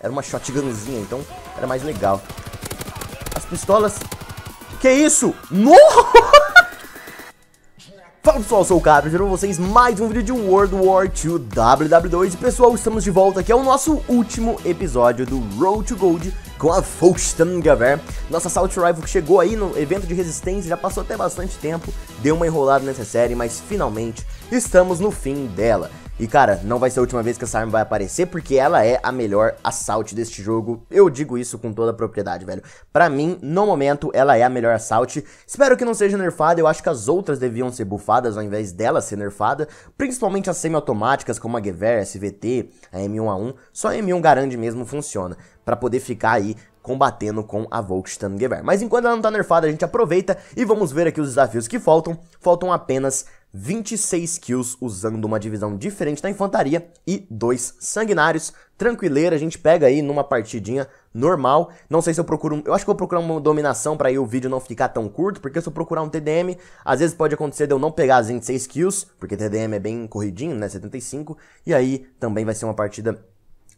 Era uma shotgunzinha, então era mais legal. As pistolas... Que isso? No! Fala pessoal, eu sou o Cabra, trazendo vocês mais um vídeo de World War 2 WW2 E pessoal, estamos de volta aqui, é o nosso último episódio do Road to Gold com a Volkstammerwehr Nossa Salt Rival que chegou aí no evento de resistência, já passou até bastante tempo Deu uma enrolada nessa série, mas finalmente estamos no fim dela e cara, não vai ser a última vez que essa arma vai aparecer, porque ela é a melhor assalto deste jogo. Eu digo isso com toda a propriedade, velho. Pra mim, no momento, ela é a melhor assalto. Espero que não seja nerfada, eu acho que as outras deviam ser bufadas ao invés dela ser nerfada. Principalmente as semi automáticas como a Gewehr, a SVT, a M1A1. Só a M1 Garand mesmo funciona, pra poder ficar aí combatendo com a Volkswagen Gewehr. Mas enquanto ela não tá nerfada, a gente aproveita e vamos ver aqui os desafios que faltam. Faltam apenas 26 kills usando uma divisão diferente da infantaria e dois sanguinários. Tranquileira, a gente pega aí numa partidinha normal. Não sei se eu procuro, eu acho que vou procurar uma dominação para aí o vídeo não ficar tão curto, porque se eu procurar um TDM, às vezes pode acontecer de eu não pegar as 26 kills, porque TDM é bem corridinho, né, 75, e aí também vai ser uma partida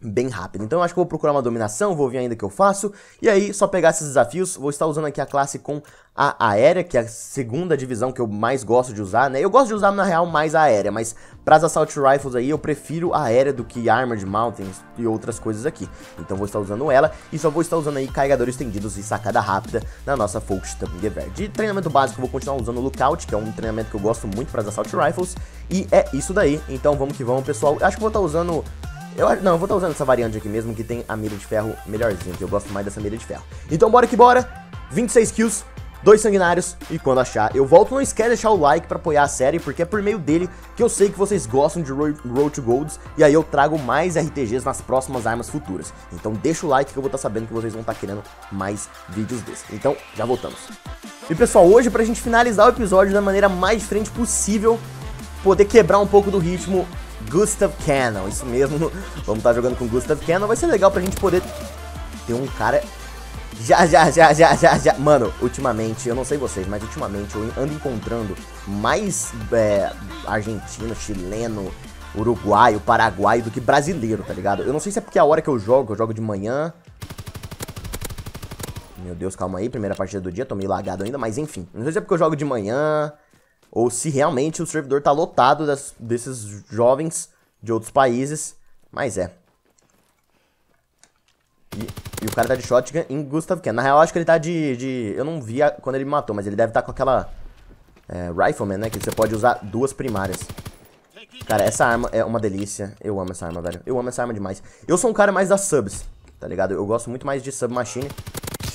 bem rápido. Então eu acho que vou procurar uma dominação, vou ver ainda o que eu faço, e aí só pegar esses desafios, vou estar usando aqui a classe com a aérea, que é a segunda divisão que eu mais gosto de usar, né? Eu gosto de usar, na real, mais a aérea, mas para as Assault Rifles aí eu prefiro a aérea do que Armored Mountains e outras coisas aqui. Então vou estar usando ela e só vou estar usando aí carregadores estendidos e sacada rápida na nossa Folkstone Gewehr. De treinamento básico vou continuar usando o Lookout, que é um treinamento que eu gosto muito para as Assault Rifles, e é isso daí. Então vamos que vamos, pessoal. Acho que vou estar usando eu, não, eu vou estar tá usando essa variante aqui mesmo, que tem a mira de ferro melhorzinha, que eu gosto mais dessa mira de ferro. Então bora que bora, 26 kills, dois sanguinários e quando achar eu volto. Não esquece de deixar o like para apoiar a série, porque é por meio dele que eu sei que vocês gostam de Road, to Golds e aí eu trago mais RTGs nas próximas armas futuras. Então deixa o like que eu vou estar tá sabendo que vocês vão estar tá querendo mais vídeos desses. Então já voltamos. E pessoal, hoje pra gente finalizar o episódio da maneira mais diferente possível, poder quebrar um pouco do ritmo Gustav Cannon, isso mesmo. Vamos estar tá jogando com Gustav Cannon. Vai ser legal pra gente poder ter um cara... Já, já, já, já, já, já. Mano, ultimamente, eu não sei vocês, mas ultimamente eu ando encontrando mais é, argentino, chileno, uruguaio, paraguaio do que brasileiro, tá ligado? Eu não sei se é porque é a hora que eu jogo, eu jogo de manhã, meu Deus, calma aí, primeira partida do dia, tô meio lagado ainda, mas enfim. Não sei se é porque eu jogo de manhã, ou se realmente o servidor está lotado das, desses jovens de outros países, mas é. E, e o cara tá de shotgun em Gustav Ken. Na real, acho que ele tá de, de... Eu não vi quando ele me matou, mas ele deve estar tá com aquela é, Rifleman, né? Que você pode usar duas primárias. Cara, essa arma é uma delícia. Eu amo essa arma, velho. Eu amo essa arma demais. Eu sou um cara mais das subs, tá ligado? Eu gosto muito mais de submachine.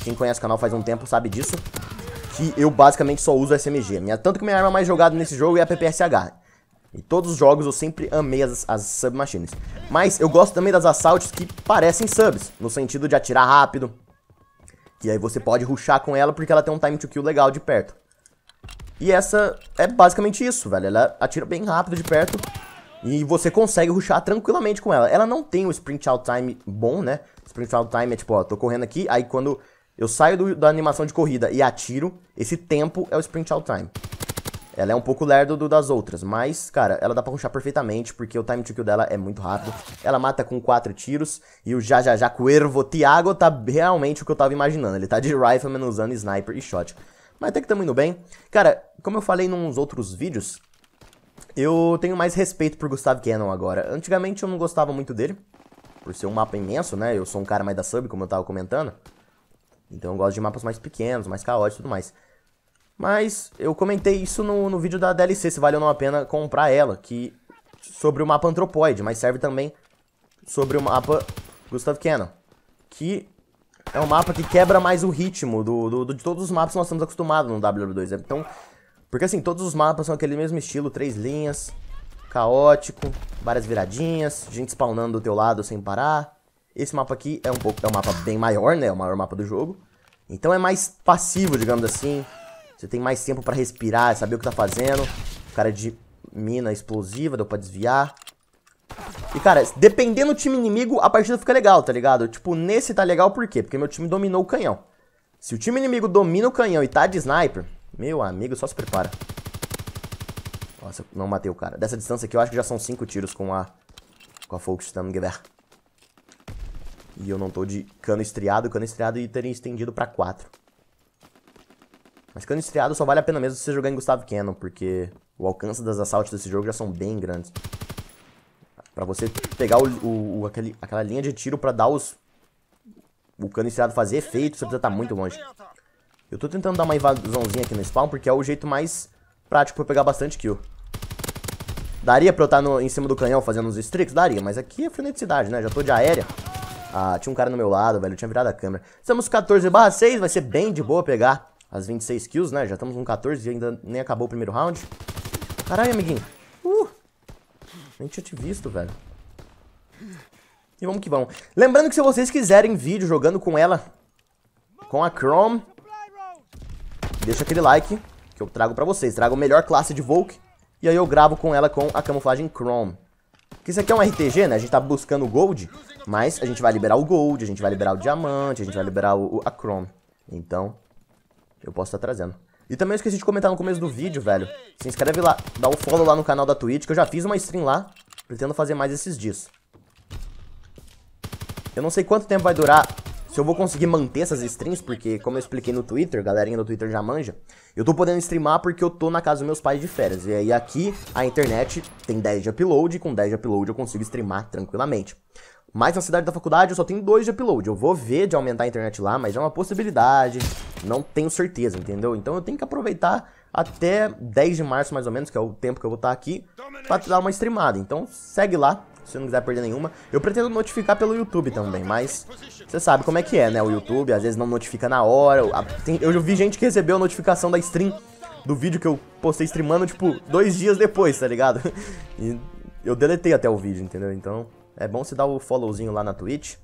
Quem conhece o canal faz um tempo sabe disso que eu basicamente só uso SMG. Minha, tanto que minha arma mais jogada nesse jogo é a PPSH. Em todos os jogos eu sempre amei as, as submachines. Mas eu gosto também das assaltes que parecem subs, no sentido de atirar rápido. Que aí você pode ruxar com ela porque ela tem um time to kill legal de perto. E essa é basicamente isso, velho. Ela atira bem rápido de perto e você consegue ruxar tranquilamente com ela. Ela não tem o sprint out time bom, né? Sprint out time é tipo, ó, tô correndo aqui, aí quando eu saio do, da animação de corrida e atiro, esse tempo é o sprint out time. Ela é um pouco lerdo do das outras, mas, cara, ela dá pra ruxar perfeitamente, porque o time to kill dela é muito rápido. Ela mata com 4 tiros, e o já já já Cuervo Thiago tá realmente o que eu tava imaginando. Ele tá de Rifleman usando Sniper e Shot. Mas até que tamo indo bem. Cara, como eu falei nos outros vídeos, eu tenho mais respeito por Gustavo Cannon agora. Antigamente eu não gostava muito dele, por ser um mapa imenso, né? Eu sou um cara mais da sub, como eu tava comentando. Então eu gosto de mapas mais pequenos, mais caóticos e tudo mais. Mas eu comentei isso no, no vídeo da DLC, se vale ou não a pena comprar ela, que sobre o mapa Antropoide, mas serve também sobre o mapa Gustav Cannon, que é um mapa que quebra mais o ritmo do, do, do de todos os mapas que nós estamos acostumados no WW2. Né? Então, porque assim, todos os mapas são aquele mesmo estilo, três linhas, caótico, várias viradinhas, gente spawnando do teu lado sem parar. Esse mapa aqui é um pouco é um mapa bem maior, né? É o maior mapa do jogo. Então é mais passivo, digamos assim. Você tem mais tempo pra respirar, saber o que tá fazendo. Cara é de mina explosiva, deu pra desviar. E, cara, dependendo do time inimigo, a partida fica legal, tá ligado? Tipo, nesse tá legal por quê? Porque meu time dominou o canhão. Se o time inimigo domina o canhão e tá de sniper, meu amigo, só se prepara. Nossa, não matei o cara. Dessa distância aqui, eu acho que já são cinco tiros com a... Com a Volkswagen Gewehr. E eu não tô de cano estriado. Cano estriado e terem estendido pra 4. Mas cano estriado só vale a pena mesmo se você jogar em Gustavo Cannon, porque o alcance das assaltes desse jogo já são bem grandes. Pra você pegar o, o, o aquele, aquela linha de tiro pra dar os... O cano estriado fazer efeito, você precisa estar tá muito longe. Eu tô tentando dar uma invasãozinha aqui no spawn, porque é o jeito mais prático pra eu pegar bastante kill. Daria pra eu estar tá no, em cima do canhão fazendo uns streaks? Daria, mas aqui é freneticidade, né? Já tô de aérea. Ah, tinha um cara no meu lado, velho, eu tinha virado a câmera. Estamos 14 barra 6, vai ser bem de boa pegar as 26 kills, né? Já estamos com 14 e ainda nem acabou o primeiro round. Caralho, amiguinho. Uh! Nem tinha te visto, velho. E vamos que vamos. Lembrando que se vocês quiserem vídeo jogando com ela, com a Chrome, deixa aquele like que eu trago pra vocês. Trago a melhor classe de Volk e aí eu gravo com ela com a camuflagem Chrome. Porque isso aqui é um RTG né? A gente tá buscando o gold, mas a gente vai liberar o gold, a gente vai liberar o diamante, a gente vai liberar o, o a chrome. Então, eu posso estar tá trazendo. E também esqueci de comentar no começo do vídeo, velho. Se inscreve lá, dá o um follow lá no canal da Twitch, que eu já fiz uma stream lá. Pretendo fazer mais esses dias. Eu não sei quanto tempo vai durar se eu vou conseguir manter essas streams, porque como eu expliquei no Twitter, galerinha do Twitter já manja, eu tô podendo streamar porque eu tô na casa dos meus pais de férias. E aí aqui a internet tem 10 de upload, e com 10 de upload eu consigo streamar tranquilamente. Mas na cidade da faculdade eu só tenho 2 de upload. Eu vou ver de aumentar a internet lá, mas é uma possibilidade. Não tenho certeza, entendeu? Então eu tenho que aproveitar até 10 de março, mais ou menos, que é o tempo que eu vou estar tá aqui, pra dar uma streamada. Então segue lá, se não quiser perder nenhuma. Eu pretendo notificar pelo YouTube também, mas você sabe como é que é, né? O YouTube às vezes não notifica na hora. eu vi gente que recebeu a notificação da stream do vídeo que eu postei streamando, tipo, dois dias depois, tá ligado? E eu deletei até o vídeo, entendeu? Então é bom você dar o followzinho lá na Twitch.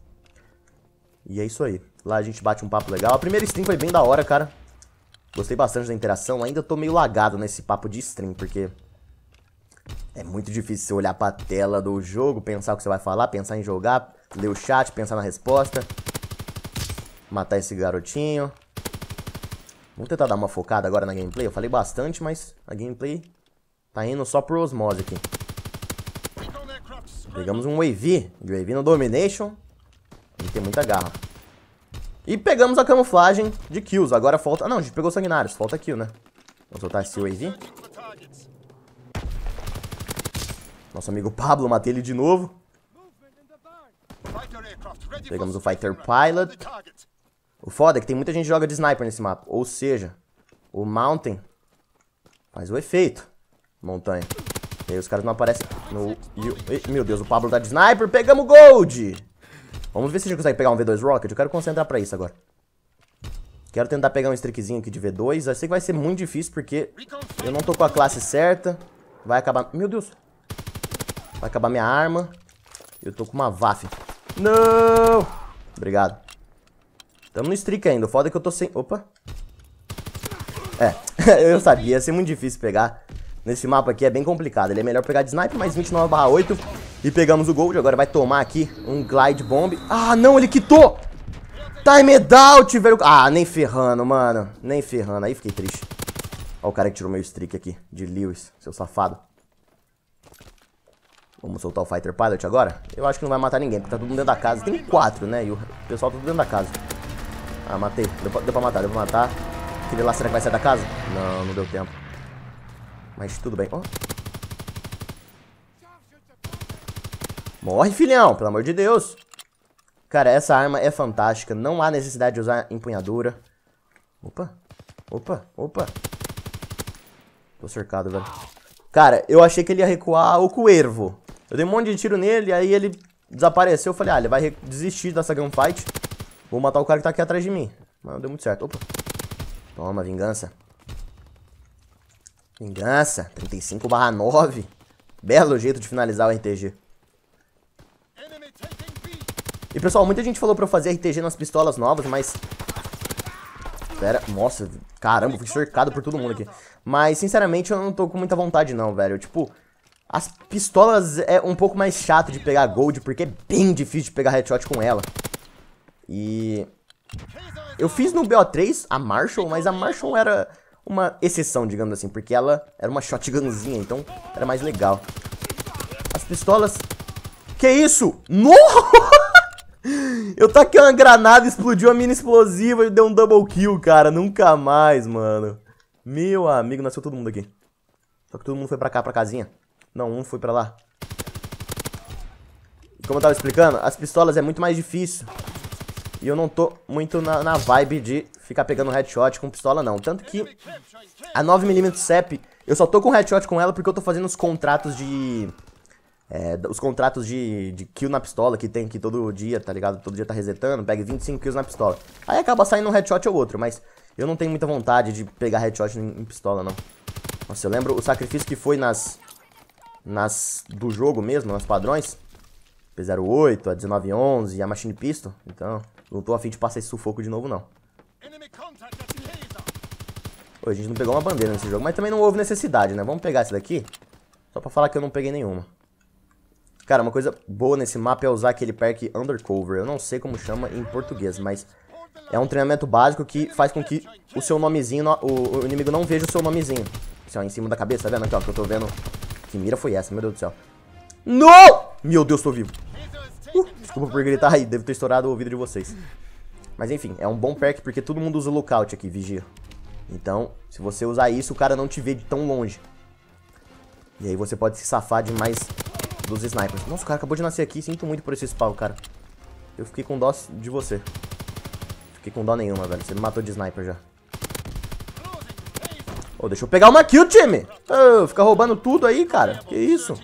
E é isso aí. Lá a gente bate um papo legal. A primeira stream foi bem da hora, cara. Gostei bastante da interação. Ainda tô meio lagado nesse papo de stream, porque é muito difícil você olhar pra tela do jogo, pensar o que você vai falar, pensar em jogar, ler o chat, pensar na resposta. Matar esse garotinho. Vamos tentar dar uma focada agora na gameplay. Eu falei bastante, mas a gameplay tá indo só pro osmose aqui. Pegamos um Wavy. Wavy no Domination. Ele tem muita garra. E pegamos a camuflagem de kills. Agora falta... Ah, não, a gente pegou sanguinários. Falta kill, né? Vamos soltar esse Wavy. Nosso amigo Pablo, matei ele de novo. Pegamos o Fighter Pilot. O foda é que tem muita gente que joga de sniper nesse mapa. Ou seja, o Mountain faz o efeito. Montanha. E aí os caras não aparecem no... Meu Deus, o Pablo tá de sniper. Pegamos Gold! Vamos ver se a gente consegue pegar um V2 Rocket. Eu quero concentrar pra isso agora. Quero tentar pegar um streakzinho aqui de V2. Eu sei que vai ser muito difícil porque eu não tô com a classe certa. Vai acabar... Meu Deus, Vai acabar minha arma. Eu tô com uma VAF. Não! Obrigado. Tamo no streak ainda. O foda é que eu tô sem... Opa. É, eu sabia. Ia ser muito difícil pegar. Nesse mapa aqui é bem complicado. Ele é melhor pegar de sniper, mas 29 barra 8. E pegamos o gold. Agora vai tomar aqui um glide bomb. Ah, não! Ele quitou! Time out, velho. Ah, nem ferrando, mano. Nem ferrando. Aí fiquei triste. Olha o cara que tirou meu streak aqui. De Lewis, seu safado. Vamos soltar o Fighter Pilot agora? Eu acho que não vai matar ninguém, porque tá todo mundo dentro da casa. Tem quatro, né? E o pessoal tá tudo dentro da casa. Ah, matei. Deu pra, deu pra matar, deu pra matar. Aquele lá, será que vai sair da casa? Não, não deu tempo. Mas tudo bem. Oh. Morre, filhão, pelo amor de Deus. Cara, essa arma é fantástica. Não há necessidade de usar empunhadura. Opa, opa, opa. Tô cercado, velho. Cara, eu achei que ele ia recuar o Cuervo. Eu dei um monte de tiro nele, aí ele desapareceu. Eu falei, ah, ele vai desistir dessa gunfight. Vou matar o cara que tá aqui atrás de mim. Mas não deu muito certo. Opa. Toma, vingança. Vingança. 35 barra 9. Belo jeito de finalizar o RTG. E pessoal, muita gente falou pra eu fazer RTG nas pistolas novas, mas Pera, nossa, caramba, fui cercado por todo mundo aqui. Mas, sinceramente, eu não tô com muita vontade não, velho. Tipo, as pistolas é um pouco mais chato de pegar gold, porque é bem difícil de pegar headshot com ela. E... Eu fiz no BO3 a Marshall, mas a Marshall era uma exceção, digamos assim, porque ela era uma shotgunzinha, então era mais legal. As pistolas... Que isso? Nossa! Eu taquei uma granada, explodiu uma mina explosiva e deu um double kill, cara. Nunca mais, mano. Meu amigo, nasceu todo mundo aqui. Só que todo mundo foi pra cá, pra casinha. Não, um foi pra lá. Como eu tava explicando, as pistolas é muito mais difícil. E eu não tô muito na, na vibe de ficar pegando headshot com pistola, não. Tanto que a 9mm CEP, eu só tô com headshot com ela porque eu tô fazendo os contratos de é, os contratos de, de kill na pistola que tem aqui todo dia, tá ligado? Todo dia tá resetando, pega 25 kills na pistola. Aí acaba saindo um headshot ou outro, mas eu não tenho muita vontade de pegar headshot em, em pistola, não. Nossa, eu lembro o sacrifício que foi nas... Nas... Do jogo mesmo, nas padrões. P08, a 1911, a Machine Pistol. Então, não tô afim de passar esse sufoco de novo, não. Pô, a gente não pegou uma bandeira nesse jogo, mas também não houve necessidade, né? Vamos pegar essa daqui, só pra falar que eu não peguei nenhuma. Cara, uma coisa boa nesse mapa é usar aquele perk Undercover. Eu não sei como chama em português, mas é um treinamento básico que faz com que o seu nomezinho, o, o inimigo não veja o seu nomezinho. Assim, ó, em cima da cabeça, tá vendo? Aqui, ó, que eu tô vendo. Que mira foi essa, meu Deus do céu. No! Meu Deus, tô vivo. Uh, desculpa por gritar aí, devo ter estourado o ouvido de vocês. Mas enfim, é um bom perk porque todo mundo usa o lookout aqui, vigia. Então, se você usar isso, o cara não te vê de tão longe. E aí você pode se safar de mais dos snipers. Nossa, o cara acabou de nascer aqui. Sinto muito por esse spawn, cara. Eu fiquei com dó de você. Fiquei com dó nenhuma, velho. Você me matou de sniper já. oh, deixa eu pegar uma kill, time! Oh, fica roubando tudo aí, cara. Que isso?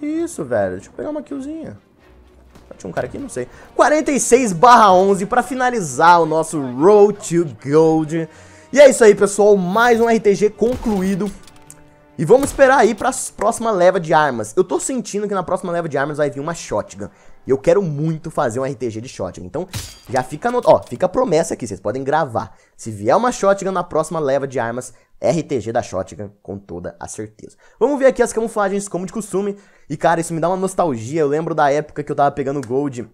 Que isso, velho? Deixa eu pegar uma killzinha. Tinha um cara aqui, não sei. 46 barra 11 pra finalizar o nosso Road to Gold. E é isso aí, pessoal. Mais um RTG concluído. E vamos esperar aí pra próxima leva de armas. Eu tô sentindo que na próxima leva de armas vai vir uma shotgun. E eu quero muito fazer um RTG de shotgun. Então, já fica no... Ó, fica a promessa aqui, vocês podem gravar. Se vier uma shotgun na próxima leva de armas, RTG da shotgun, com toda a certeza. Vamos ver aqui as camuflagens, como de costume. E, cara, isso me dá uma nostalgia. Eu lembro da época que eu tava pegando gold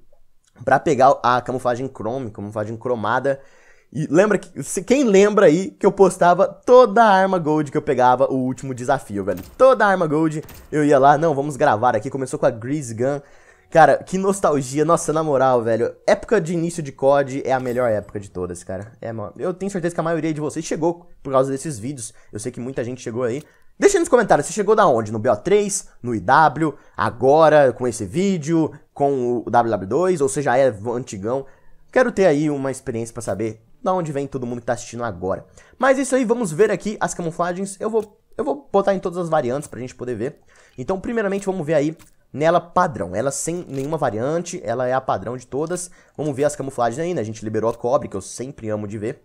pra pegar a camuflagem chrome, camuflagem cromada... E lembra que. Se, quem lembra aí que eu postava toda a arma gold que eu pegava o último desafio, velho? Toda a arma gold eu ia lá, não, vamos gravar aqui. Começou com a Grease Gun. Cara, que nostalgia, nossa, na moral, velho. Época de início de COD é a melhor época de todas, cara. É, mano. Eu tenho certeza que a maioria de vocês chegou por causa desses vídeos. Eu sei que muita gente chegou aí. Deixa aí nos comentários, você chegou da onde? No BO3, no IW, agora, com esse vídeo, com o WW2, ou seja é antigão. Quero ter aí uma experiência para saber da onde vem todo mundo que tá assistindo agora. Mas é isso aí, vamos ver aqui as camuflagens. Eu vou, eu vou botar em todas as variantes pra gente poder ver. Então, primeiramente, vamos ver aí nela padrão. Ela sem nenhuma variante, ela é a padrão de todas. Vamos ver as camuflagens aí, né? A gente liberou a cobre, que eu sempre amo de ver.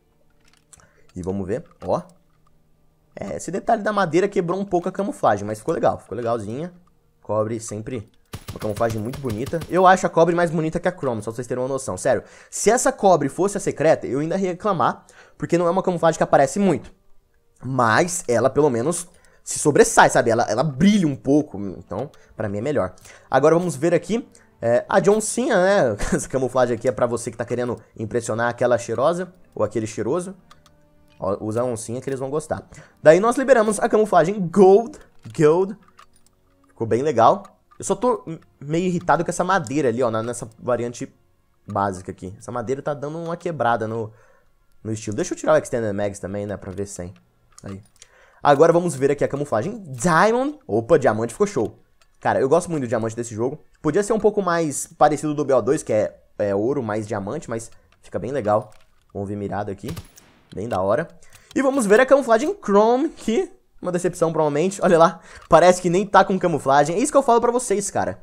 E vamos ver, ó. É, esse detalhe da madeira quebrou um pouco a camuflagem, mas ficou legal, ficou legalzinha. Cobre sempre uma camuflagem muito bonita. Eu acho a cobre mais bonita que a Chrome, só pra vocês terem uma noção. Sério, se essa cobre fosse a secreta, eu ainda ia reclamar, porque não é uma camuflagem que aparece muito. Mas ela, pelo menos, se sobressai, sabe? Ela, ela brilha um pouco, então, pra mim é melhor. Agora vamos ver aqui é, a John Cena, né? Essa camuflagem aqui é pra você que tá querendo impressionar aquela cheirosa, ou aquele cheiroso. Ó, usa a oncinha que eles vão gostar. Daí nós liberamos a camuflagem Gold, Gold. Ficou bem legal. Eu só tô meio irritado com essa madeira ali, ó, nessa variante básica aqui. Essa madeira tá dando uma quebrada no, no estilo. Deixa eu tirar o Extended Mags também, né, pra ver sem. Aí. Agora vamos ver aqui a camuflagem Diamond. Opa, diamante ficou show. Cara, eu gosto muito do diamante desse jogo. Podia ser um pouco mais parecido do BO2, que é, é ouro mais diamante, mas fica bem legal. Vamos ver mirado aqui. Bem da hora. E vamos ver a camuflagem Chrome, que uma decepção, provavelmente. Olha lá, parece que nem tá com camuflagem. É isso que eu falo pra vocês, cara.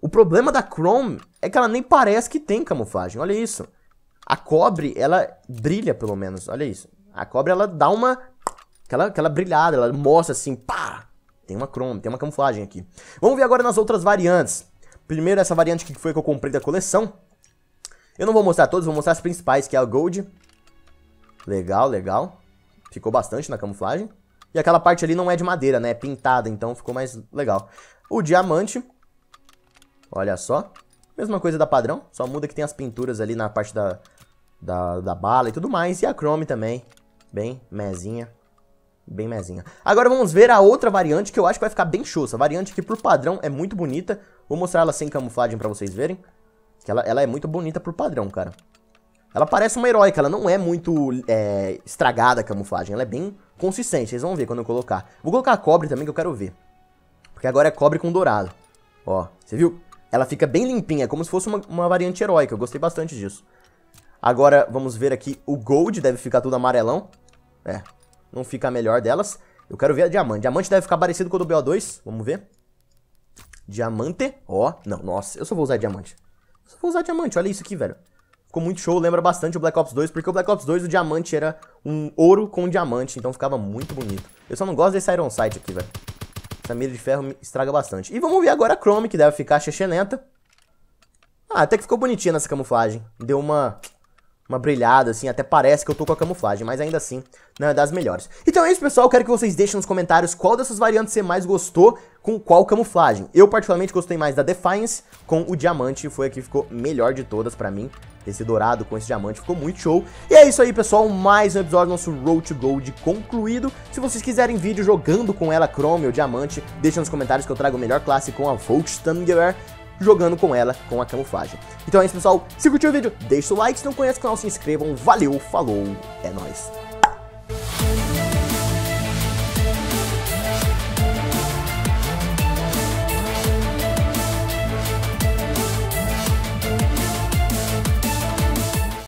O problema da Chrome é que ela nem parece que tem camuflagem. Olha isso. A cobre, ela brilha, pelo menos. Olha isso. A cobre, ela dá uma... Aquela, aquela brilhada, ela mostra assim, pá! Tem uma Chrome, tem uma camuflagem aqui. Vamos ver agora nas outras variantes. Primeiro, essa variante que foi que eu comprei da coleção. Eu não vou mostrar todas, vou mostrar as principais, que é a Gold. Legal, legal. Ficou bastante na camuflagem. E aquela parte ali não é de madeira, né? É pintada, então ficou mais legal. O diamante, olha só. Mesma coisa da padrão, só muda que tem as pinturas ali na parte da, da, da bala e tudo mais. E a chrome também, bem mezinha, bem mezinha. Agora vamos ver a outra variante que eu acho que vai ficar bem xossa. A variante que por padrão é muito bonita. Vou mostrar ela sem camuflagem pra vocês verem. Que ela, ela é muito bonita por padrão, cara. Ela parece uma heróica, ela não é muito é, estragada a camuflagem. Ela é bem consistente, vocês vão ver quando eu colocar. Vou colocar cobre também que eu quero ver. Porque agora é cobre com dourado. Ó, você viu? Ela fica bem limpinha, como se fosse uma, uma variante heróica. Eu gostei bastante disso. Agora, vamos ver aqui. O gold deve ficar tudo amarelão. É, não fica a melhor delas. Eu quero ver a diamante. Diamante deve ficar parecido com o do BO2. Vamos ver. Diamante. Ó, não, nossa. Eu só vou usar diamante. só vou usar diamante. Olha isso aqui, velho ficou muito show, lembra bastante o Black Ops 2, porque o Black Ops 2 o diamante era um ouro com um diamante, então ficava muito bonito. Eu só não gosto desse Iron Sight aqui, velho. Essa mira de ferro me estraga bastante. E vamos ver agora a Chrome, que deve ficar lenta. Ah, até que ficou bonitinha nessa camuflagem. Deu uma uma brilhada, assim, até parece que eu tô com a camuflagem, mas ainda assim, não é das melhores. Então é isso, pessoal, quero que vocês deixem nos comentários qual dessas variantes você mais gostou, com qual camuflagem. Eu particularmente gostei mais da Defiance com o diamante, foi a que ficou melhor de todas pra mim. Esse dourado com esse diamante ficou muito show. E é isso aí, pessoal. Mais um episódio do nosso Road to Gold concluído. Se vocês quiserem vídeo jogando com ela, Chrome ou Diamante, deixa nos comentários que eu trago a melhor classe com a Volkstungerer jogando com ela, com a camuflagem. Então é isso, pessoal. Se curtiu o vídeo, deixa o like. Se não conhece o canal, se inscrevam. Valeu, falou, é nóis.